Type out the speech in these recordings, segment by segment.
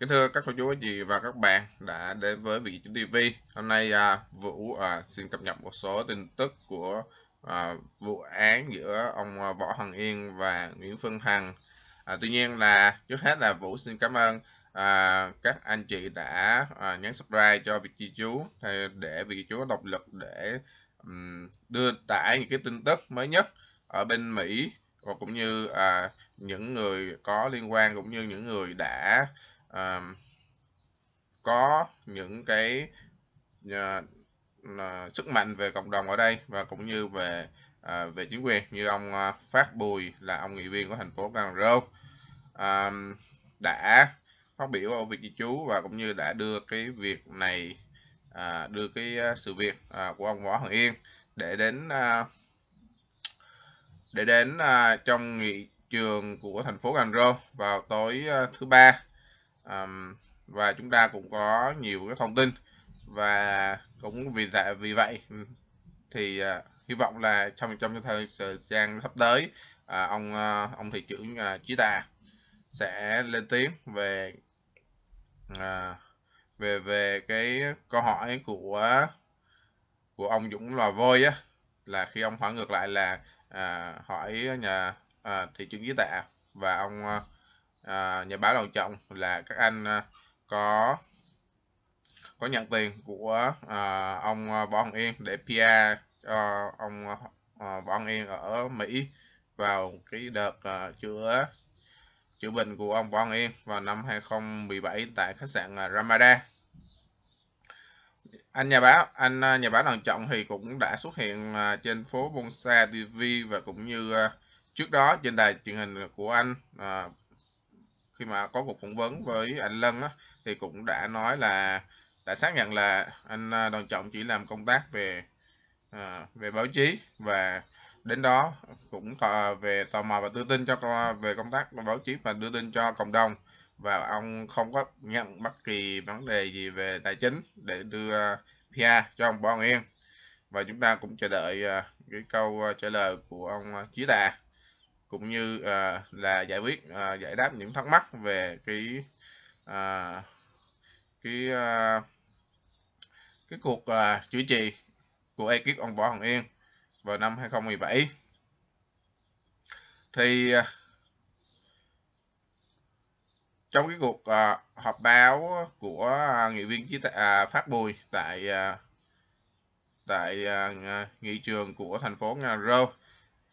Kính thưa các cô chú anh chị và các bạn đã đến với Vị Chính TV. Hôm nay à, Vũ à, xin cập nhật một số tin tức của à, vụ án giữa ông à, Võ Hoàng Yên và Nguyễn Phương Hằng. À, tuy nhiên là trước hết là Vũ xin cảm ơn à, các anh chị đã à, nhấn subscribe cho Vị Chi Chú để Vị Chi Chú có độc lực để um, đưa tải những cái tin tức mới nhất ở bên Mỹ và cũng như à, những người có liên quan cũng như những người đã um, có những cái uh, uh, sức mạnh về cộng đồng ở đây và cũng như về uh, về chính quyền như ông uh, Phát Bùi là ông nghị viên của thành phố Cần Thơ um, đã phát biểu ở việc di chú và cũng như đã đưa cái việc này à, đưa cái sự việc à, của ông võ hoàng yên để đến à, để đến à, trong nghị trường của thành phố Cần Thơ vào tối à, thứ ba um, và chúng ta cũng có nhiều cái thông tin và cũng vì tại dạ, vì vậy thì uh, hy vọng là trong trong cái thời gian sắp tới à, ông ờ, ông thị trưởng à, chí tà sẽ lên tiếng về à, về về cái câu hỏi của của ông dũng lò vôi á là khi ông hỏi ngược lại là à, hỏi nhà à, thị trưởng chí tà và ông à, nhà báo đầu trọng là các anh à, có có nhận tiền của à, ông à, Võ Hồng Yên để PR cho ông à, à, Võ Hồng Yên ở Mỹ vào cái đợt à, chữa chữa bệnh của ông Võ Hồng Yên vào năm 2017 tại khách sạn Ramada anh nhà báo anh nhà báo đoàn trọng thì cũng đã xuất hiện trên phố Bonsa TV và cũng như trước đó trên đài truyền hình của anh khi mà có cuộc phỏng vấn với anh Lân á, thì cũng đã nói là đã xác nhận là anh à, Đoàn Trọng chỉ làm công tác về à, về báo chí và đến đó cũng tò, à, về tò mò và đưa tin cho về công tác báo chí và đưa tin cho cộng đồng và ông không có nhận bất kỳ vấn đề gì về tài chính để đưa à, PR cho ông Bo Yên và chúng ta cũng chờ đợi cái câu trả lời của ông Chí Đà cũng như à, là giải quyết à, giải đáp những thắc mắc về cái à, cái à, cái cuộc à, chủ trì của ekip ông Võ Hoàng Yên vào năm 2017 thì à, trong cái cuộc à, họp báo của à, nghị viên chí à, phát bùi tại à, tại à, à nghị trường của thành phố Nga rô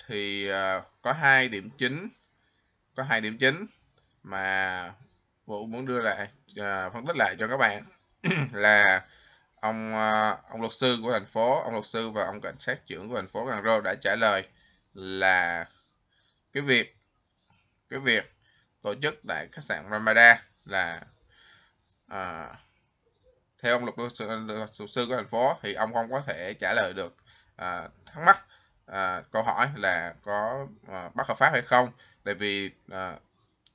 thì à, có hai điểm chính có hai điểm chính mà vũ muốn đưa lại à, phân tích lại cho các bạn là ông à, ông luật sư của thành phố ông luật sư và ông cảnh sát trưởng của thành phố Cần Rơ đã trả lời là cái việc cái việc tổ chức tại khách sạn Ramada là à, theo ông luật, luật, luật sư của thành phố thì ông không có thể trả lời được à, thắc mắc à, câu hỏi là có à, bất hợp pháp hay không tại vì à,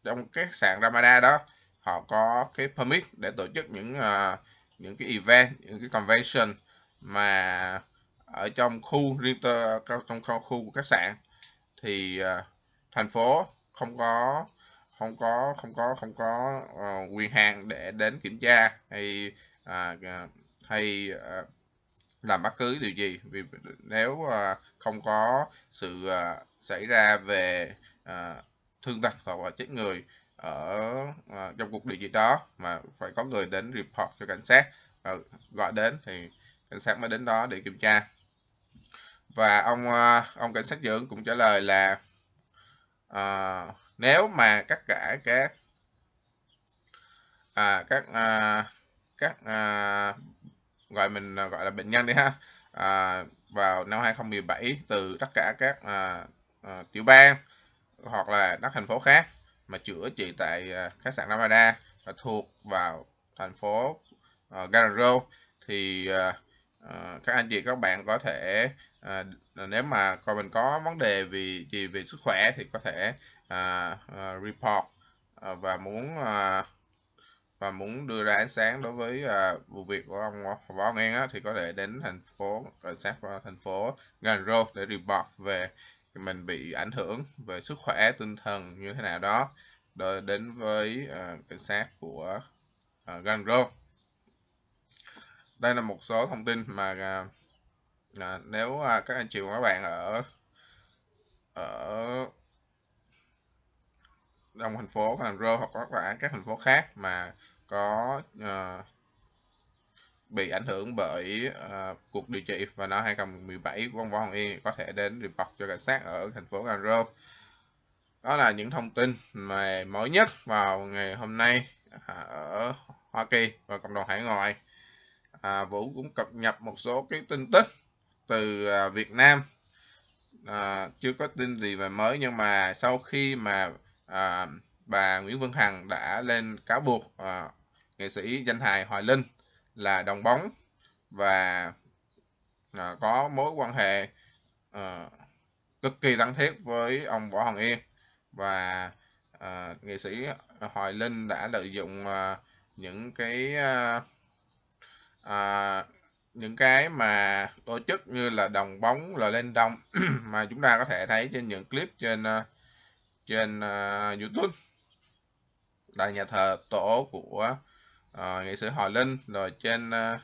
trong các sàn Ramada đó họ có cái permit để tổ chức những à, những cái event những cái convention mà ở trong khu riêng trong khu của khách sạn thì à, thành phố không có không có không có không có uh, quyền hạn để đến kiểm tra hay uh, hay uh, làm bất cứ điều gì vì nếu à, không có sự à, xảy ra về à, thương tật hoặc là chết người ở trong cuộc điều gì đó mà phải có người đến report cho cảnh sát gọi đến thì cảnh sát mới đến đó để kiểm tra và ông ông cảnh sát trưởng cũng trả lời là à, nếu mà tất cả các à, các à, các à, gọi mình à, gọi là bệnh nhân đi ha à, vào năm 2017 từ tất cả các à, à, tiểu bang hoặc là các thành phố khác mà chữa trị tại à, khách sạn Ramada và thuộc vào thành phố à, Gararo thì à, à, các anh chị các bạn có thể à, à, nếu mà coi mình có vấn đề vì gì về sức khỏe thì có thể à, à, report à, và muốn à, và muốn đưa ra ánh sáng đối với uh, vụ việc của ông Võ Văn An á, thì có thể đến thành phố cảnh ờ, sát thành phố Ganro để report về mình bị ảnh hưởng về sức khỏe tinh thần như thế nào đó để đến với uh, cảnh sát của uh, à, Ganro đây là một số thông tin mà uh, à, nếu à, các anh chị và các bạn ở ở trong thành phố Cần Rơ hoặc các bạn các thành phố khác mà có uh, bị ảnh hưởng bởi uh, cuộc điều trị và năm 2017 của ông Võ Hồng Yên có thể đến report cho cảnh sát ở thành phố Cần thơ Đó là những thông tin mà mới nhất vào ngày hôm nay à, ở Hoa Kỳ và cộng đồng hải ngoại. À, Vũ cũng cập nhật một số cái tin tức từ à, Việt Nam. À, chưa có tin gì về mới nhưng mà sau khi mà à, bà Nguyễn vân Hằng đã lên cáo buộc à, nghệ sĩ danh hài Hoài Linh là đồng bóng và à, có mối quan hệ à, cực kỳ thân thiết với ông Võ Hồng Yên và à, nghệ sĩ Hoài Linh đã lợi dụng à, những cái à, à, những cái mà tổ chức như là đồng bóng là lên đồng mà chúng ta có thể thấy trên những clip trên à, trên uh, YouTube tại nhà thờ tổ của uh, nghệ sĩ Hòa Linh rồi trên ờ,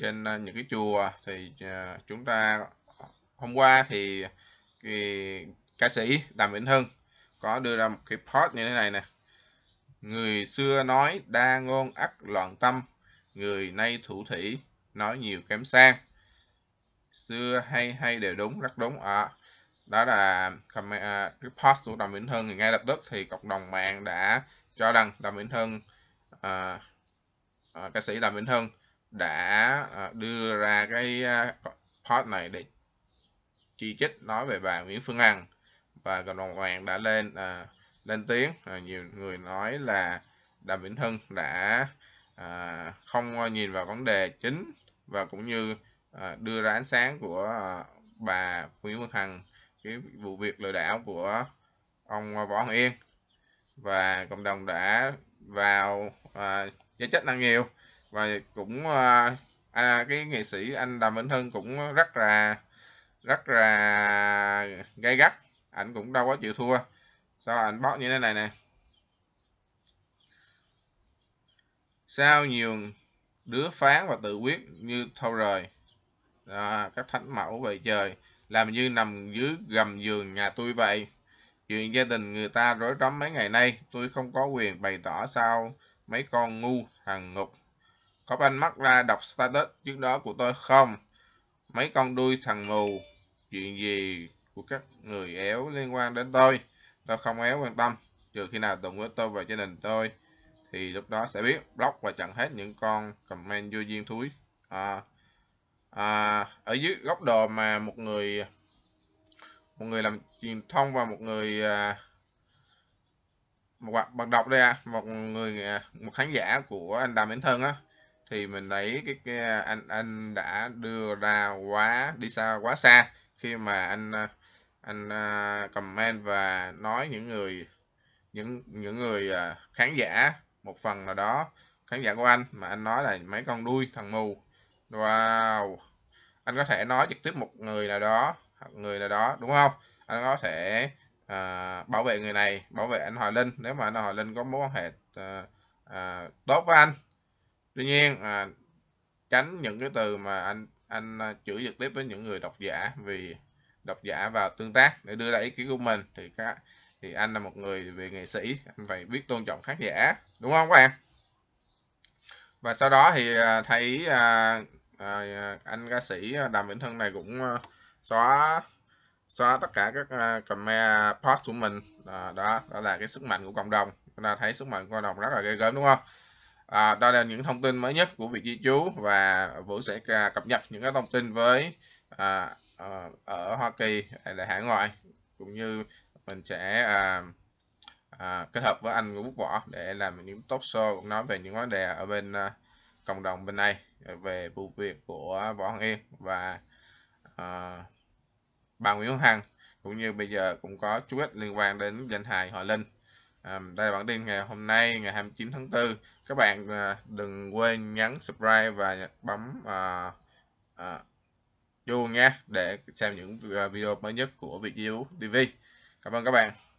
trên ờ, những cái chùa thì chúng ta hôm qua thì, thì ca sĩ Đàm Vĩnh Hưng có đưa ra một cái post như thế này nè người xưa nói đa ngôn ắt loạn tâm người nay thủ thủy nói nhiều kém sang xưa hay hay đều đúng rất đúng ạ à, đó là comment à, cái post của đàm vĩnh hưng thì ngay lập tức thì cộng đồng mạng đã cho rằng đàm vĩnh hưng à, à, ca sĩ Đàm Vĩnh Hưng đã à, đưa ra cái à, ờ, post này để chi trích nói về bà Nguyễn Phương Hằng và cộng đồng mạng đã lên à, lên tiếng à, nhiều người nói là Đàm Vĩnh Hưng đã à, không nhìn vào vấn đề chính và cũng như à, đưa ra ánh sáng của à, bà Nguyễn Phương Hằng cái vụ việc lừa đảo của ông Võ hồng Yên và cộng đồng đã vào à, vật chất năng nhiều và cũng ờ, à, cái nghệ sĩ anh Đàm Vĩnh Hưng cũng rất là rất là gay gắt ảnh cũng đâu có chịu thua sao ảnh bóp như thế này nè sao nhiều đứa phán và tự quyết như thâu rời à, các thánh mẫu về trời làm như nằm dưới gầm giường nhà tôi vậy chuyện gia đình người ta rối rắm mấy ngày nay tôi không có quyền bày tỏ sao mấy con ngu thằng ngục có ban mắt ra đọc status trước đó của tôi không mấy con đuôi thằng mù chuyện gì của các người éo liên quan đến tôi tôi không éo quan tâm trừ khi nào tổng với tôi và gia đình tôi thì lúc đó sẽ biết block và chặn hết những con comment vô duyên thúi à, à, ở dưới góc độ mà một người một người làm truyền thông và một người à, một bạn bạn đọc đây à, một người à, một khán giả của anh Đàm Vĩnh Thân á thì mình thấy cái, cái à, anh anh đã đưa ra quá đi xa quá xa khi mà anh à, anh comment và nói những người những những người khán giả một phần nào đó khán giả của anh mà anh nói là mấy con đuôi thằng mù wow anh có thể nói trực tiếp một người nào đó người nào đó đúng không anh có thể à, bảo vệ người này bảo vệ anh Hoài Linh nếu mà anh Hoài Linh có mối quan hệ à, à, tốt với anh tuy nhiên à, tránh những cái từ mà anh anh à, chửi trực tiếp với những người độc giả vì độc giả vào tương tác để đưa ra ý kiến của mình thì các thì anh là một người về nghệ sĩ anh phải biết tôn trọng khán giả đúng không các bạn và sau đó thì à, thấy à, à, à, anh ca sĩ đàm vĩnh hưng này cũng xóa xóa tất cả các à, comment à, post của mình đó đó là cái sức mạnh của cộng đồng chúng ta thấy sức mạnh của cộng đồng rất là ghê gớm đúng không à, đó là những thông tin mới nhất của vị di chú và vũ sẽ à, cập nhật những cái thông tin với à, ờ, ở Hoa Kỳ là hải ngoại cũng như mình sẽ à, à, kết hợp với anh của Quốc Võ để làm những top show cũng nói về những vấn đề ở bên à, cộng đồng bên này về vụ việc của Võ Hoàng Yên và à, bà Nguyễn Hằng cũng như bây giờ cũng có chú ích liên quan đến danh hài Hòa Linh. À, đây là bản tin ngày hôm nay ngày 29 tháng 4. Các bạn à, đừng quên nhấn subscribe và bấm à, à, chuông nha để xem những à, video mới nhất của Việt Diêu TV. Cảm ơn các bạn.